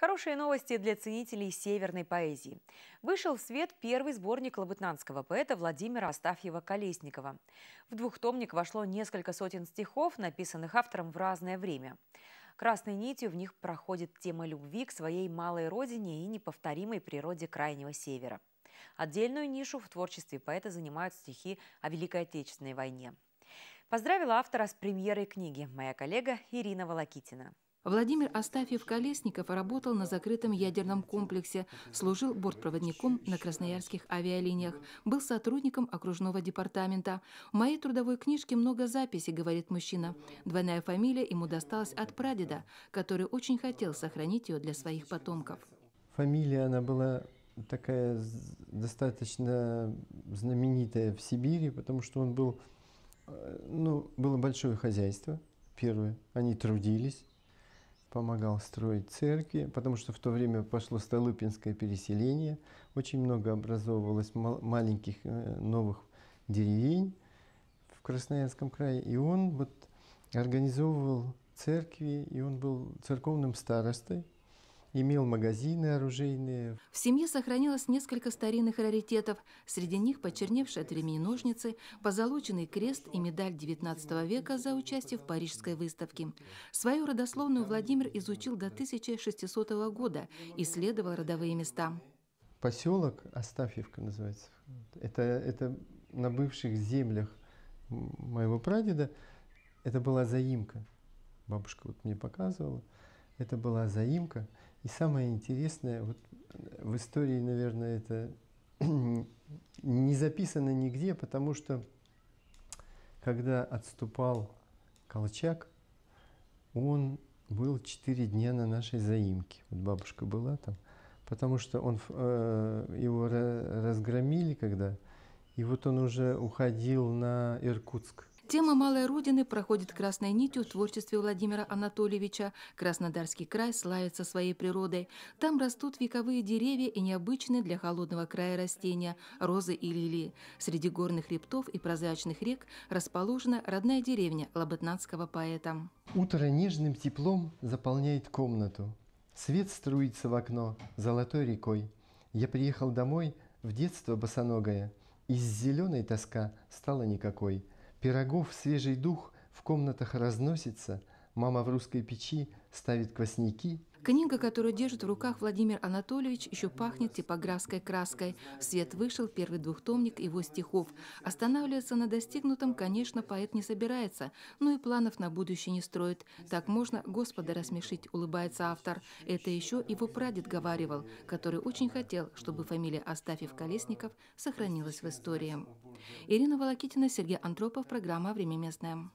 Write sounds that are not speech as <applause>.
Хорошие новости для ценителей северной поэзии. Вышел в свет первый сборник лабытнанского поэта Владимира Астафьева-Колесникова. В двухтомник вошло несколько сотен стихов, написанных автором в разное время. Красной нитью в них проходит тема любви к своей малой родине и неповторимой природе Крайнего Севера. Отдельную нишу в творчестве поэта занимают стихи о Великой Отечественной войне. Поздравила автора с премьерой книги моя коллега Ирина Волокитина. Владимир Астафьев Колесников работал на закрытом ядерном комплексе, служил бортпроводником на красноярских авиалиниях, был сотрудником окружного департамента. В моей трудовой книжке много записей, говорит мужчина. Двойная фамилия ему досталась от прадеда, который очень хотел сохранить ее для своих потомков. Фамилия она была такая достаточно знаменитая в Сибири, потому что он был, э, ну, было большое хозяйство, первое, они трудились помогал строить церкви, потому что в то время пошло Столыпинское переселение, очень много образовывалось маленьких э, новых деревень в Красноярском крае, и он вот организовывал церкви, и он был церковным старостой имел магазины оружейные. В семье сохранилось несколько старинных раритетов. Среди них почерневшие от времени ножницы, позолоченный крест и медаль XIX века за участие в Парижской выставке. Свою родословную Владимир изучил до 1600 года, исследовал родовые места. Поселок Астафьевка называется. Это, это на бывших землях моего прадеда. Это была заимка. Бабушка вот мне показывала. Это была заимка. И самое интересное, вот э, в истории, наверное, это <clears throat> не записано нигде, потому что когда отступал Колчак, он был четыре дня на нашей заимке. Вот бабушка была там, потому что он, э, его разгромили когда, и вот он уже уходил на Иркутск. Тема «Малой Родины» проходит красной нитью в творчестве Владимира Анатольевича. Краснодарский край славится своей природой. Там растут вековые деревья и необычные для холодного края растения – розы и лилии. Среди горных хребтов и прозрачных рек расположена родная деревня лабытнанского поэта. Утро нежным теплом заполняет комнату. Свет струится в окно золотой рекой. Я приехал домой в детство босоногое. Из зеленой тоска стала никакой – Пирогов свежий дух в комнатах разносится, мама в русской печи ставит квасники Книга, которую держит в руках Владимир Анатольевич, еще пахнет типографской краской. В свет вышел первый двухтомник его стихов. Останавливаться на достигнутом, конечно, поэт не собирается, но и планов на будущее не строит. Так можно Господа рассмешить, улыбается автор. Это еще его прадед говаривал, который очень хотел, чтобы фамилия Астафьев-Колесников сохранилась в истории. Ирина Волокитина, Сергей Антропов, программа «Время местное».